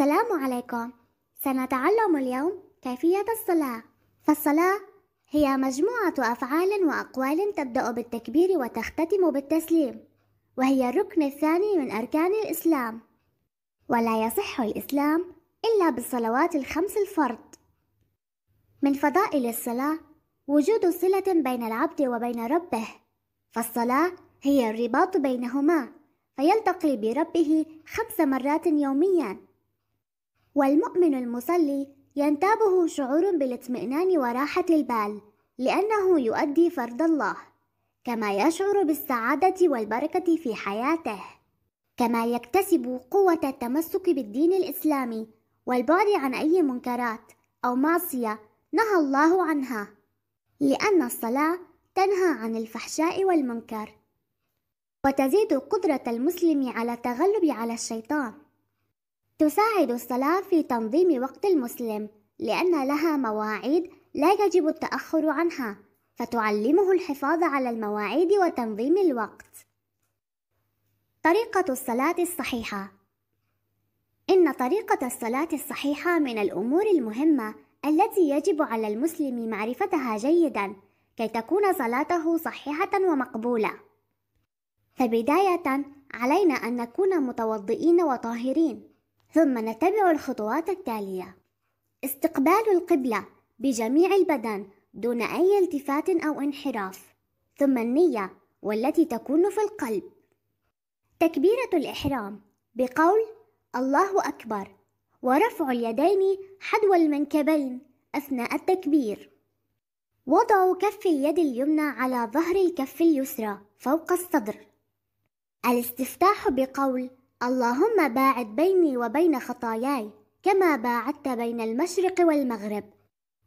السلام عليكم سنتعلم اليوم كيفية الصلاة فالصلاة هي مجموعة أفعال وأقوال تبدأ بالتكبير وتختتم بالتسليم وهي الركن الثاني من أركان الإسلام ولا يصح الإسلام إلا بالصلوات الخمس الفرض من فضائل الصلاة وجود صلة بين العبد وبين ربه فالصلاة هي الرباط بينهما فيلتقي بربه خمس مرات يومياً والمؤمن المصلي ينتابه شعور بالاطمئنان وراحة البال لأنه يؤدي فرض الله كما يشعر بالسعادة والبركة في حياته كما يكتسب قوة التمسك بالدين الإسلامي والبعد عن أي منكرات أو معصية نهى الله عنها لأن الصلاة تنهى عن الفحشاء والمنكر وتزيد قدرة المسلم على التغلب على الشيطان تساعد الصلاة في تنظيم وقت المسلم لأن لها مواعيد لا يجب التأخر عنها فتعلمه الحفاظ على المواعيد وتنظيم الوقت طريقة الصلاة الصحيحة إن طريقة الصلاة الصحيحة من الأمور المهمة التي يجب على المسلم معرفتها جيدا كي تكون صلاته صحيحة ومقبولة فبداية علينا أن نكون متوضئين وطاهرين ثم نتبع الخطوات التالية استقبال القبلة بجميع البدن دون أي التفات أو انحراف ثم النية والتي تكون في القلب تكبيرة الإحرام بقول الله أكبر ورفع اليدين حدو المنكبين أثناء التكبير وضع كف اليد اليمنى على ظهر الكف اليسرى فوق الصدر الاستفتاح بقول اللهم باعد بيني وبين خطاياي كما باعدت بين المشرق والمغرب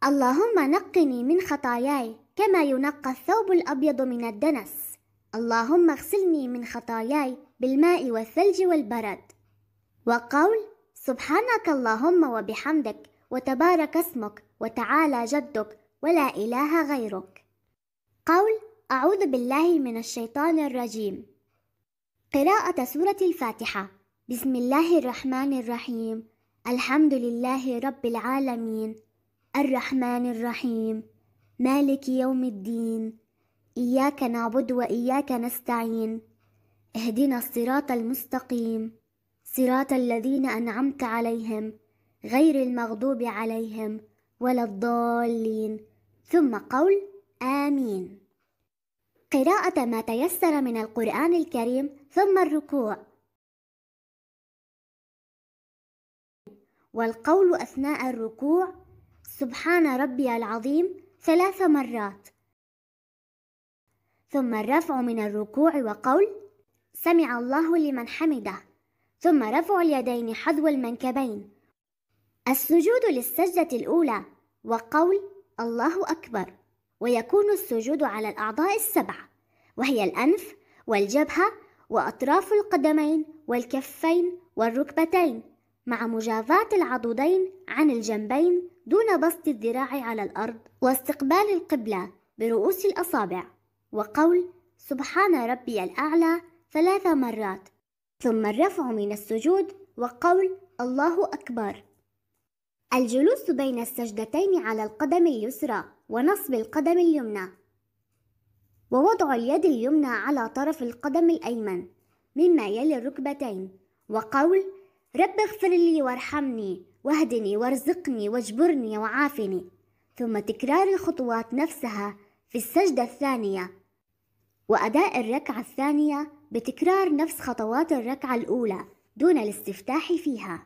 اللهم نقني من خطاياي كما ينقى الثوب الأبيض من الدنس اللهم اغسلني من خطاياي بالماء والثلج والبرد وقول سبحانك اللهم وبحمدك وتبارك اسمك وتعالى جدك ولا إله غيرك قول أعوذ بالله من الشيطان الرجيم قراءة سورة الفاتحة بسم الله الرحمن الرحيم الحمد لله رب العالمين الرحمن الرحيم مالك يوم الدين إياك نعبد وإياك نستعين اهدنا الصراط المستقيم صراط الذين أنعمت عليهم غير المغضوب عليهم ولا الضالين ثم قول آمين قراءة ما تيسر من القرآن الكريم ثم الركوع والقول أثناء الركوع سبحان ربي العظيم ثلاث مرات ثم الرفع من الركوع وقول سمع الله لمن حمده ثم رفع اليدين حذو المنكبين السجود للسجدة الأولى وقول الله أكبر ويكون السجود على الأعضاء السبعة وهي الأنف والجبهة وأطراف القدمين والكفين والركبتين مع مجافاة العضدين عن الجنبين دون بسط الذراع على الأرض واستقبال القبلة برؤوس الأصابع وقول سبحان ربي الأعلى ثلاث مرات ثم الرفع من السجود وقول الله أكبر الجلوس بين السجدتين على القدم اليسرى ونصب القدم اليمنى ووضع اليد اليمنى على طرف القدم الأيمن مما يلي الركبتين وقول رب اغفر لي وارحمني واهدني وارزقني واجبرني وعافني ثم تكرار الخطوات نفسها في السجدة الثانية وأداء الركعة الثانية بتكرار نفس خطوات الركعة الأولى دون الاستفتاح فيها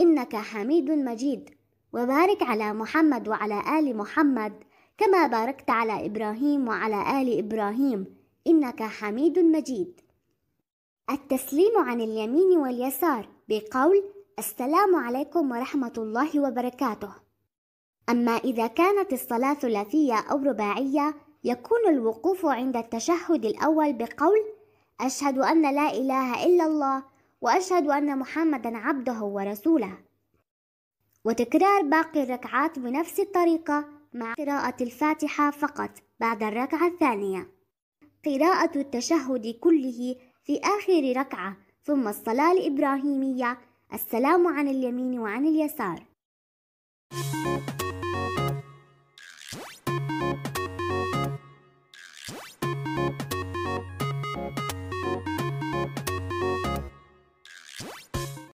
إنك حميد مجيد وبارك على محمد وعلى آل محمد كما باركت على إبراهيم وعلى آل إبراهيم إنك حميد مجيد التسليم عن اليمين واليسار بقول السلام عليكم ورحمة الله وبركاته أما إذا كانت الصلاة ثلاثية أو رباعية يكون الوقوف عند التشهد الأول بقول أشهد أن لا إله إلا الله وأشهد أن محمدا عبده ورسوله وتكرار باقي الركعات بنفس الطريقة مع قراءة الفاتحة فقط بعد الركعة الثانية قراءة التشهد كله في آخر ركعة ثم الصلاة الإبراهيمية السلام عن اليمين وعن اليسار